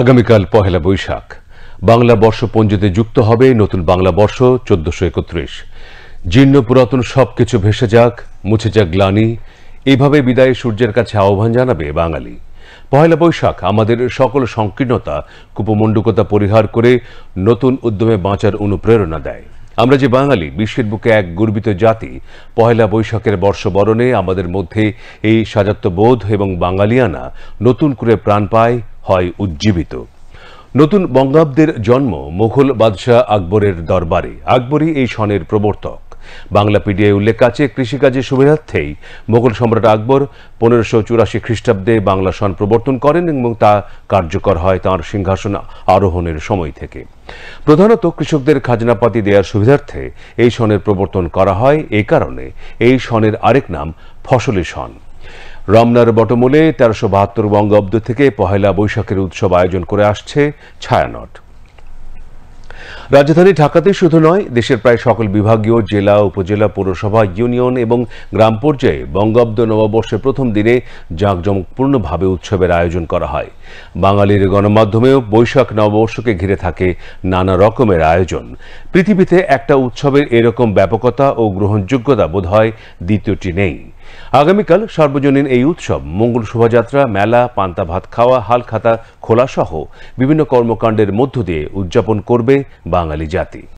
আগামীকাল পহেলা বৈশাখ বাংলা বর্ষপঞ্জিতে যুক্ত হবে নতুন বাংলা বর্ষ চোদ্দশো একত্রিশ জীর্ণ পুরাতন সব কিছু ভেসে যাক মুছে যাক গ্লানি এভাবে বিদায়ে সূর্যের কাছে আহ্বান জানাবে বাঙালি পহেলা বৈশাখ আমাদের সকল সংকীর্ণতা কুপমণ্ডুকতা পরিহার করে নতুন উদ্যমে বাঁচার অনুপ্রেরণা দেয় আমরা যে বাঙালি বিশ্বের বুকে এক গর্বিত জাতি পহেলা বৈশাখের বর্ষবরণে আমাদের মধ্যে এই বোধ এবং বাঙালিয়ানা নতুন করে প্রাণ পায় হয় উজ্জীবিত নতুন বঙ্গাব্দের জন্ম মুঘল বাদশাহ আকবরের দরবারে আকবরই এই সনের প্রবর্তক বাংলা পিডিআই উল্লেখ আছে কৃষিকাজের সুবিধার্থেই মোগল সম্রাট আকবর পনেরোশো চুরাশি খ্রিস্টাব্দে বাংলা সন প্রবর্তন করেন এবং তা কার্যকর হয় তাঁর সিংহাসন আরোহণের সময় থেকে প্রধানত কৃষকদের খাজনাপাতি দেওয়ার সুবিধার্থে এই সনের প্রবর্তন করা হয় এ কারণে এই সনের আরেক নাম ফসলি সন রমনার বটমূলে তেরোশো বাহাত্তর বঙ্গাব্দ থেকে পহেলা বৈশাখের উৎসব আয়োজন করে আসছে ছায়ানট রাজধানী ঢাকাতে শুধু নয় দেশের প্রায় সকল বিভাগীয় জেলা উপজেলা পৌরসভা ইউনিয়ন এবং গ্রাম পর্যায়ে বঙ্গাব্দ নববর্ষের প্রথম দিনে জাঁকজমকপূর্ণভাবে উৎসবের আয়োজন করা হয় বাঙালির গণমাধ্যমেও বৈশাখ নববর্ষকে ঘিরে থাকে নানা রকমের আয়োজন পৃথিবীতে একটা উৎসবের এরকম ব্যাপকতা ও গ্রহণযোগ্যতা বোধ হয় দ্বিতীয়টি নেই আগামীকাল সর্বজনীন এই উৎসব মঙ্গল শোভাযাত্রা মেলা পান্তা ভাত খাওয়া হালখাতা খোলাসহ বিভিন্ন কর্মকাণ্ডের মধ্য দিয়ে উদযাপন করবে বাঙালি জাতি